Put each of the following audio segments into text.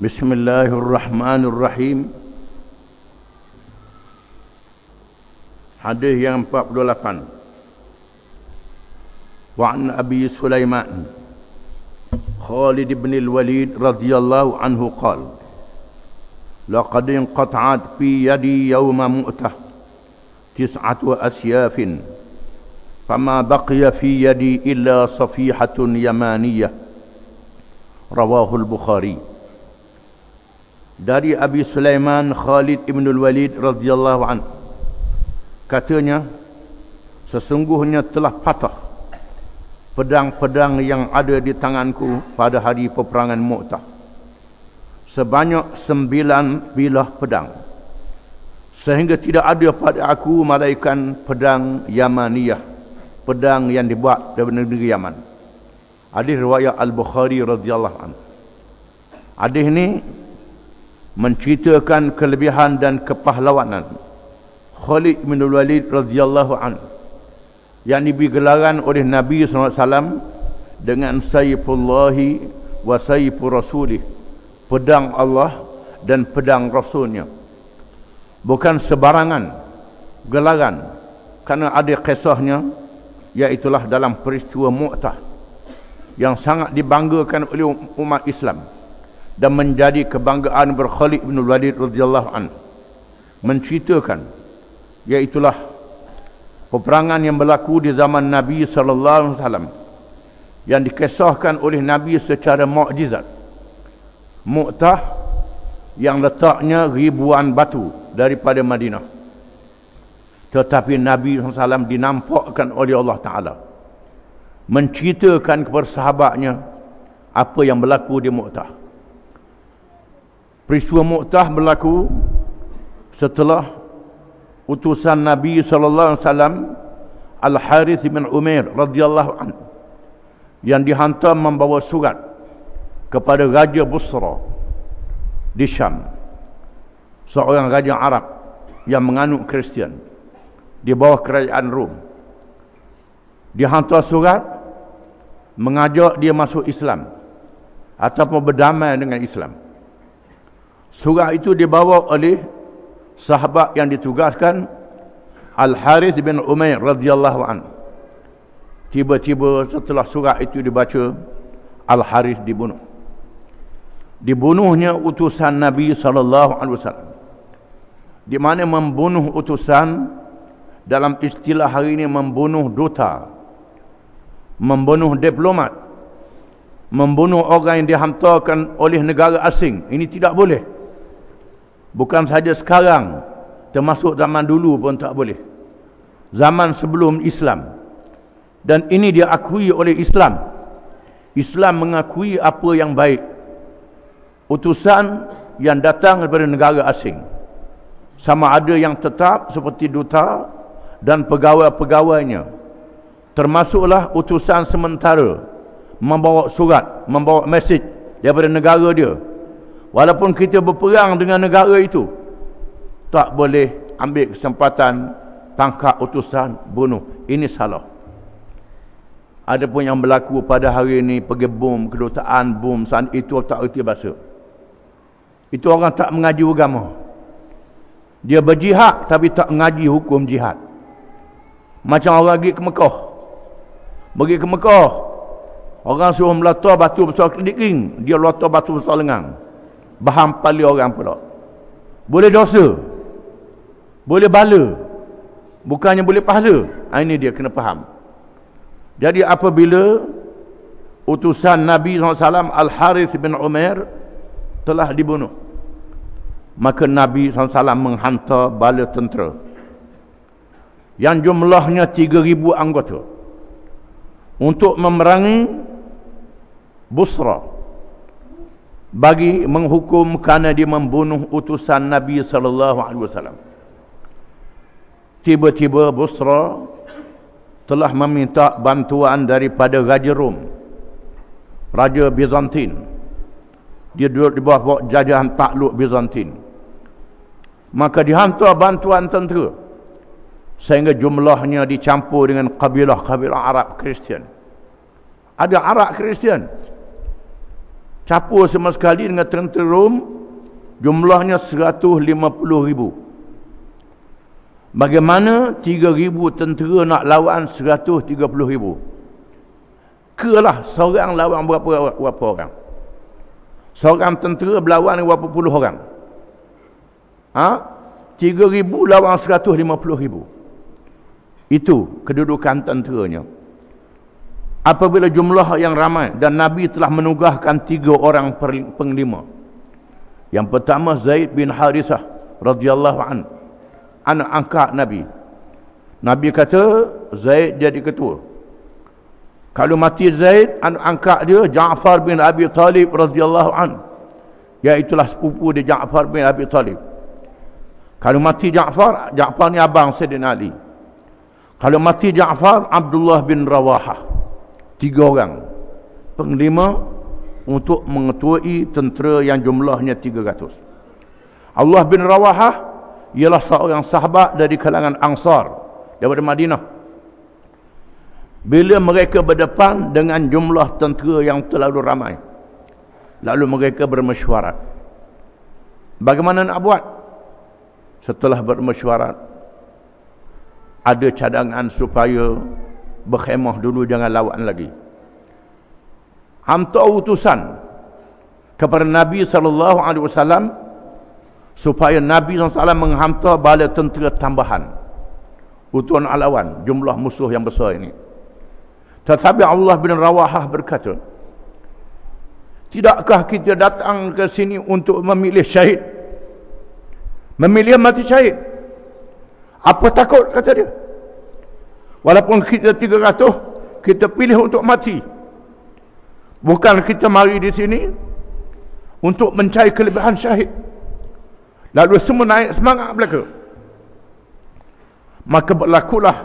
بسم الله الرحمن الرحيم حديث yang 48 وعن أبي سليمان خالد بن الوليد رضي الله عنه قال لقد انقطعت في يدي يوم مؤته تسعة أسياف فما بقي في يدي إلا صفيحة يمانية رواه البخاري dari Abi Sulaiman Khalid Ibn Walid radhiyallahu an katanya sesungguhnya telah patah pedang-pedang yang ada di tanganku pada hari peperangan Mu'tah sebanyak sembilan bilah pedang sehingga tidak ada pada aku malaikan pedang Yamaniyah pedang yang dibuat dari negeri Yaman hadis riwayat Al-Bukhari radhiyallahu an hadis ini menceritakan kelebihan dan kepahlawanan Khalid bin Walid radhiyallahu an yang digelaran oleh Nabi SAW dengan Sayyidullah wa Sayyidur Rasulih pedang Allah dan pedang Rasulnya bukan sebarangan gelaran karena ada kisahnya iaitulah dalam peristiwa Mu'tah yang sangat dibanggakan oleh umat Islam dan menjadi kebanggaan berkhalid bin Walid radhiyallahu an menceritakan iaitulah peperangan yang berlaku di zaman Nabi sallallahu alaihi wasallam yang dikisahkan oleh Nabi secara mukjizat Mu'tah yang letaknya ribuan batu daripada Madinah tetapi Nabi SAW dinampakkan oleh Allah Ta'ala menceritakan kepada sahabatnya apa yang berlaku di Mu'tah peristiwa Mu'tah berlaku setelah utusan Nabi sallallahu alaihi wasallam Al Harith bin Umair radhiyallahu an yang dihantar membawa surat kepada raja Busra di Syam seorang raja Arab yang menganut Kristian di bawah kerajaan Rom dihantar surat mengajak dia masuk Islam ataupun berdamai dengan Islam Surah itu dibawa oleh sahabat yang ditugaskan Al Harith bin Umair radhiyallahu an. Tiba-tiba setelah surah itu dibaca Al Harith dibunuh. Dibunuhnya utusan Nabi sallallahu alaihi wasallam. Di mana membunuh utusan dalam istilah hari ini membunuh duta, membunuh diplomat, membunuh orang yang dihantarkan oleh negara asing. Ini tidak boleh. Bukan saja sekarang Termasuk zaman dulu pun tak boleh Zaman sebelum Islam Dan ini dia akui oleh Islam Islam mengakui apa yang baik Utusan yang datang daripada negara asing Sama ada yang tetap seperti duta Dan pegawai-pegawainya Termasuklah utusan sementara Membawa surat, membawa mesej Daripada negara dia walaupun kita berperang dengan negara itu tak boleh ambil kesempatan tangkap utusan bunuh ini salah ada pun yang berlaku pada hari ini pergi bom kedutaan bom san itu tak reti bahasa itu orang tak mengaji agama dia berjihad tapi tak mengaji hukum jihad macam orang pergi ke Mekah pergi ke Mekah orang suruh melata batu besar kedik dia melata batu besar lengang Baham pali orang pula. Boleh dosa. Boleh bala. Bukannya boleh pahala. Ha, ini dia kena faham. Jadi apabila utusan Nabi SAW Al-Harith bin Umar telah dibunuh. Maka Nabi SAW menghantar bala tentera. Yang jumlahnya 3,000 anggota. Untuk memerangi Busra. Busra bagi menghukum kerana dia membunuh utusan Nabi sallallahu alaihi wasallam. Tiba-tiba Busra telah meminta bantuan daripada Raja Rom. Raja Bizantin. Dia duduk di bawah jajahan takluk Bizantin. Maka dihantar bantuan tentera. Sehingga jumlahnya dicampur dengan kabilah-kabilah Arab Kristian. Ada Arab Kristian capur sama sekali dengan tenterum jumlahnya 150 ribu bagaimana 3 ribu tentera nak lawan 130 ribu kelah seorang lawan berapa, berapa orang seorang tentera berlawan berapa puluh orang ha? 3 ribu lawan 150 ribu itu kedudukan tenteranya apabila jumlah yang ramai dan Nabi telah menugahkan tiga orang penglima. Yang pertama Zaid bin Harisah radhiyallahu an anak angkat Nabi. Nabi kata Zaid jadi ketua. Kalau mati Zaid anak angkat dia Ja'far bin Abi Talib radhiyallahu an ya itulah sepupu dia Ja'far bin Abi Talib. Kalau mati Ja'far, Ja'far ni abang Sayyidina Ali. Kalau mati Ja'far, Abdullah bin Rawahah tiga orang penglima untuk mengetuai tentera yang jumlahnya 300 Allah bin Rawahah ialah seorang sahabat dari kalangan Ansar daripada Madinah bila mereka berdepan dengan jumlah tentera yang terlalu ramai lalu mereka bermesyuarat bagaimana nak buat setelah bermesyuarat ada cadangan supaya berkhemah dulu jangan lawan lagi hantar utusan kepada Nabi sallallahu alaihi wasallam supaya Nabi SAW menghantar bala tentera tambahan untuk nak lawan jumlah musuh yang besar ini tetapi Allah bin Rawahah berkata tidakkah kita datang ke sini untuk memilih syahid memilih mati syahid apa takut kata dia Walaupun kita tiga 300 Kita pilih untuk mati Bukan kita mari di sini Untuk mencari kelebihan syahid Lalu semua naik semangat mereka Maka berlakulah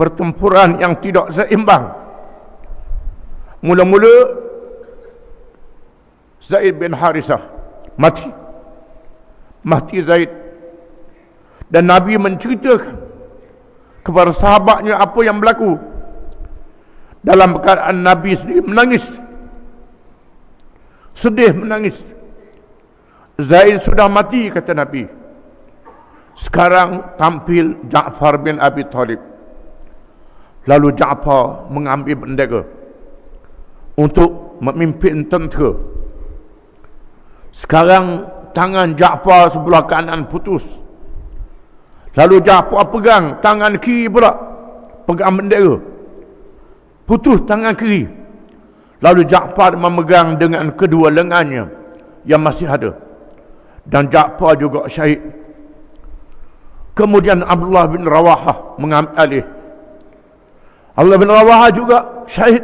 Pertempuran yang tidak seimbang Mula-mula Zaid bin Harisah mati mati Zaid dan Nabi menceritakan kepada sahabatnya apa yang berlaku dalam keadaan Nabi sendiri menangis sedih menangis Zaid sudah mati kata Nabi sekarang tampil Ja'far bin Abi Talib lalu Ja'far mengambil bendera untuk memimpin tentera sekarang tangan Ja'far sebelah kanan putus Lalu Jafar pegang tangan kiri pula. Pegang benda bendera. Putus tangan kiri. Lalu Jaafar memegang dengan kedua lengannya yang masih ada. Dan Jaafar juga syahid. Kemudian Abdullah bin Rawahah mengambil alih. Abdullah bin Rawahah juga syahid.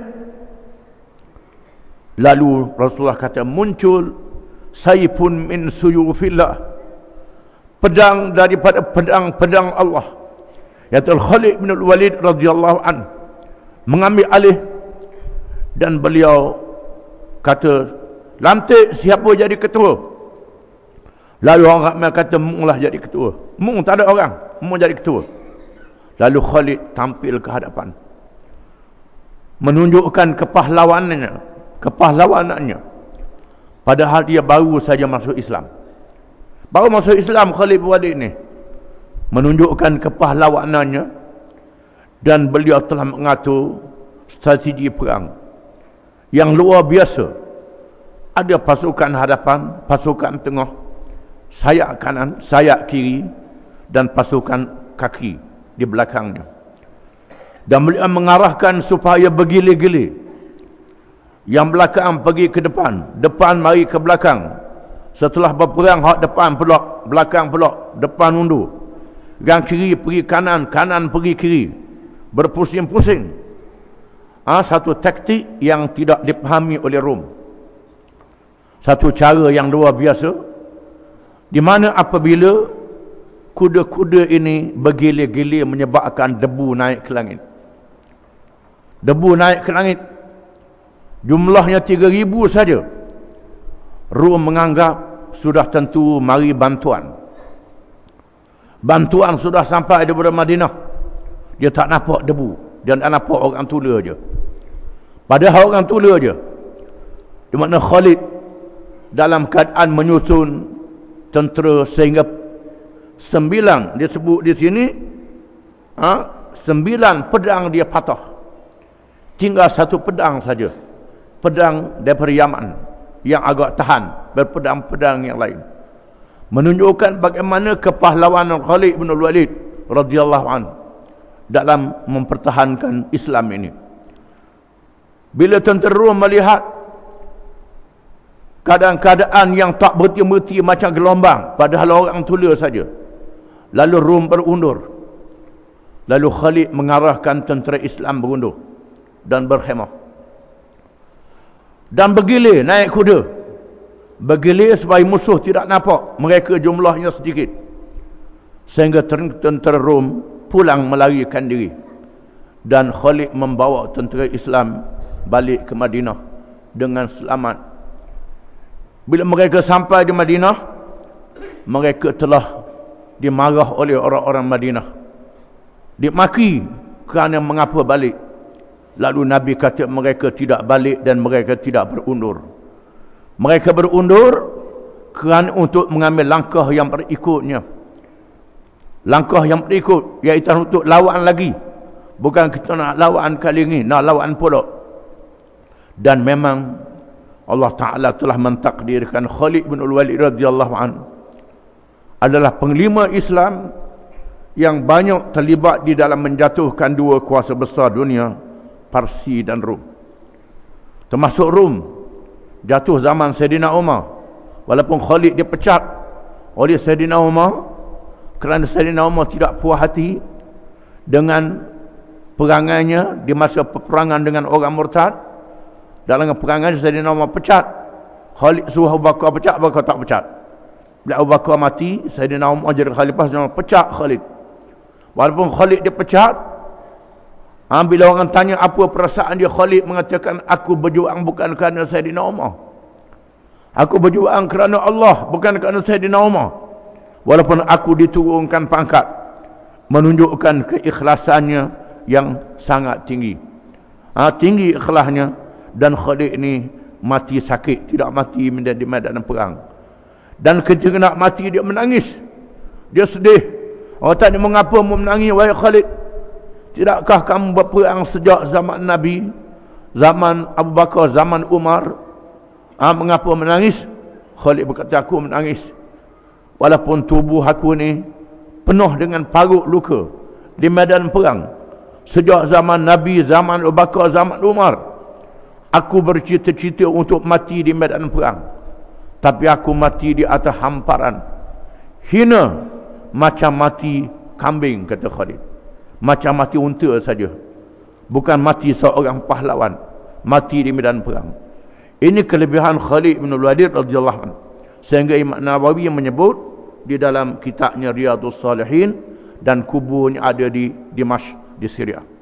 Lalu Rasulullah kata muncul Saifun min suyufillah pedang daripada pedang-pedang Allah yaitu Khalid bin Walid radhiyallahu an mengambil alih dan beliau kata lantik siapa jadi ketua lalu orang ramai kata mung lah jadi ketua mung tak ada orang mung jadi ketua lalu Khalid tampil ke hadapan menunjukkan kepahlawanannya kepahlawanannya padahal dia baru saja masuk Islam Baru masuk Islam Khalid bin Walid ni. Menunjukkan kepahlawanannya dan beliau telah mengatur strategi perang yang luar biasa. Ada pasukan hadapan, pasukan tengah, sayap kanan, sayap kiri dan pasukan kaki di belakangnya. Dan beliau mengarahkan supaya bergilir-gilir. Yang belakang pergi ke depan, depan mari ke belakang, setelah berperang hak depan pelok belakang pelok depan undur gang kiri pergi kanan kanan pergi kiri berpusing-pusing ha, satu taktik yang tidak dipahami oleh Rom satu cara yang luar biasa di mana apabila kuda-kuda ini bergilir-gilir menyebabkan debu naik ke langit debu naik ke langit jumlahnya 3000 saja Rum menganggap sudah tentu mari bantuan. Bantuan sudah sampai daripada Madinah. Dia tak nampak debu. Dia tak nampak orang tula je. Padahal orang tula je. Di mana Khalid dalam keadaan menyusun tentera sehingga sembilan dia sebut di sini ha, sembilan pedang dia patah tinggal satu pedang saja pedang daripada Yaman yang agak tahan berpedang-pedang yang lain menunjukkan bagaimana kepahlawanan Khalid bin Walid radhiyallahu an dalam mempertahankan Islam ini bila tentera Rom melihat keadaan-keadaan yang tak berhenti-henti macam gelombang padahal orang tulia saja lalu Rom berundur lalu Khalid mengarahkan tentera Islam berundur dan berkhemah dan bergilir naik kuda bergilir supaya musuh tidak nampak mereka jumlahnya sedikit sehingga tentera Rom pulang melarikan diri dan Khalid membawa tentera Islam balik ke Madinah dengan selamat bila mereka sampai di Madinah mereka telah dimarah oleh orang-orang Madinah dimaki kerana mengapa balik Lalu Nabi kata mereka tidak balik dan mereka tidak berundur. Mereka berundur kerana untuk mengambil langkah yang berikutnya. Langkah yang berikut iaitu untuk lawan lagi. Bukan kita nak lawan kali ini, nak lawan pula. Dan memang Allah Ta'ala telah mentakdirkan Khalid bin Al-Walid radhiyallahu an adalah penglima Islam yang banyak terlibat di dalam menjatuhkan dua kuasa besar dunia, Parsi dan Rum. Termasuk Rum. Jatuh zaman Sayyidina Umar. Walaupun Khalid dia pecat oleh Sayyidina Umar. Kerana Sayyidina Umar tidak puas hati dengan perangannya di masa peperangan dengan orang murtad. Dalam perangannya Sayyidina Umar pecat. Khalid suruh Abu Bakar pecat, Abu Bakar tak pecat. Bila Abu Bakar mati, Sayyidina Umar jadi khalifah, Sayyidina Umar pecat Khalid. Walaupun Khalid dia pecat, Ha, bila orang tanya apa perasaan dia Khalid mengatakan aku berjuang bukan kerana saya Sayyidina Umar. Aku berjuang kerana Allah bukan kerana saya Sayyidina Umar. Walaupun aku diturunkan pangkat menunjukkan keikhlasannya yang sangat tinggi. Ha, tinggi ikhlasnya dan Khalid ni mati sakit tidak mati di medan perang. Dan ketika nak mati dia menangis. Dia sedih. Orang tanya mengapa mau menangis wahai Khalid? Tidakkah kamu berperang sejak zaman Nabi, zaman Abu Bakar, zaman Umar? Ha, mengapa menangis? Khalid berkata, aku menangis. Walaupun tubuh aku ini penuh dengan parut luka di medan perang. Sejak zaman Nabi, zaman Abu Bakar, zaman Umar. Aku bercita-cita untuk mati di medan perang. Tapi aku mati di atas hamparan. Hina macam mati kambing, kata Khalid macam mati unta saja bukan mati seorang pahlawan mati di medan perang ini kelebihan Khalid bin Al radhiyallahu sehingga Imam Nawawi menyebut di dalam kitabnya Riyadhus Salihin dan kuburnya ada di Dimash di Syria